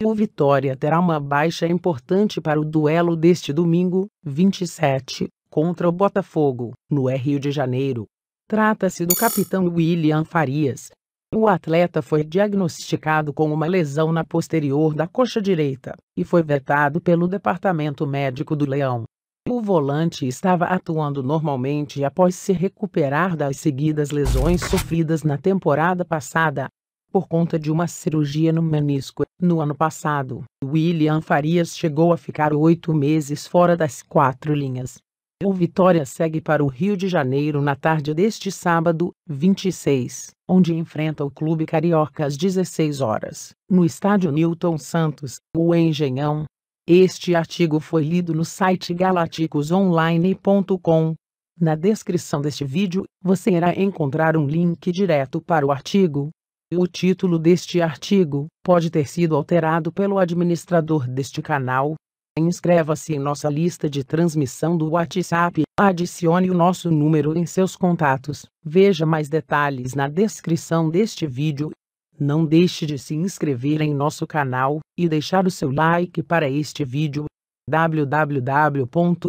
O Vitória terá uma baixa importante para o duelo deste domingo, 27, contra o Botafogo, no Rio de Janeiro. Trata-se do capitão William Farias. O atleta foi diagnosticado com uma lesão na posterior da coxa direita e foi vetado pelo Departamento Médico do Leão. O volante estava atuando normalmente após se recuperar das seguidas lesões sofridas na temporada passada, por conta de uma cirurgia no menisco no ano passado, William Farias chegou a ficar oito meses fora das quatro linhas. O Vitória segue para o Rio de Janeiro na tarde deste sábado, 26, onde enfrenta o Clube Carioca às 16 horas, no estádio Newton Santos, o Engenhão. Este artigo foi lido no site galaticosonline.com. Na descrição deste vídeo, você irá encontrar um link direto para o artigo. O título deste artigo pode ter sido alterado pelo administrador deste canal. Inscreva-se em nossa lista de transmissão do WhatsApp, adicione o nosso número em seus contatos. Veja mais detalhes na descrição deste vídeo. Não deixe de se inscrever em nosso canal e deixar o seu like para este vídeo wwwyoutubecom